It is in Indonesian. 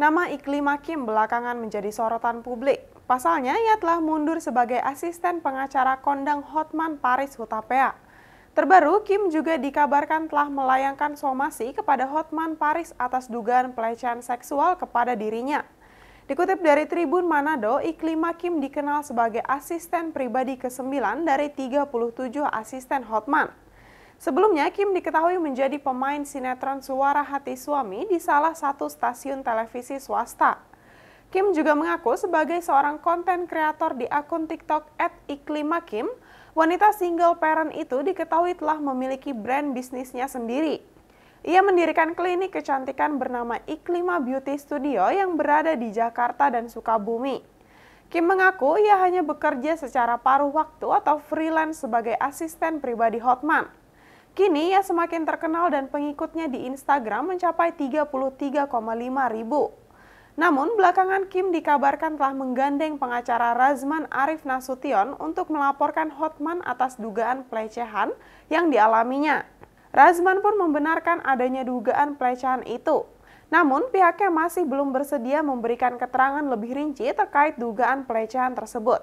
Nama Iklim Hakim belakangan menjadi sorotan publik. Pasalnya, ia telah mundur sebagai asisten pengacara kondang Hotman Paris Hutapea. Terbaru, Kim juga dikabarkan telah melayangkan somasi kepada Hotman Paris atas dugaan pelecehan seksual kepada dirinya. Dikutip dari Tribun Manado, Iklim Hakim dikenal sebagai asisten pribadi ke-9 dari 37 asisten Hotman. Sebelumnya, Kim diketahui menjadi pemain sinetron Suara Hati Suami di salah satu stasiun televisi swasta. Kim juga mengaku sebagai seorang konten kreator di akun TikTok @iklimakim. Wanita single parent itu diketahui telah memiliki brand bisnisnya sendiri. Ia mendirikan klinik kecantikan bernama Iklima Beauty Studio yang berada di Jakarta dan Sukabumi. Kim mengaku ia hanya bekerja secara paruh waktu atau freelance sebagai asisten pribadi Hotman. Kini ia semakin terkenal dan pengikutnya di Instagram mencapai 33,5 ribu. Namun belakangan Kim dikabarkan telah menggandeng pengacara Razman Arif Nasution untuk melaporkan Hotman atas dugaan pelecehan yang dialaminya. Razman pun membenarkan adanya dugaan pelecehan itu. Namun pihaknya masih belum bersedia memberikan keterangan lebih rinci terkait dugaan pelecehan tersebut.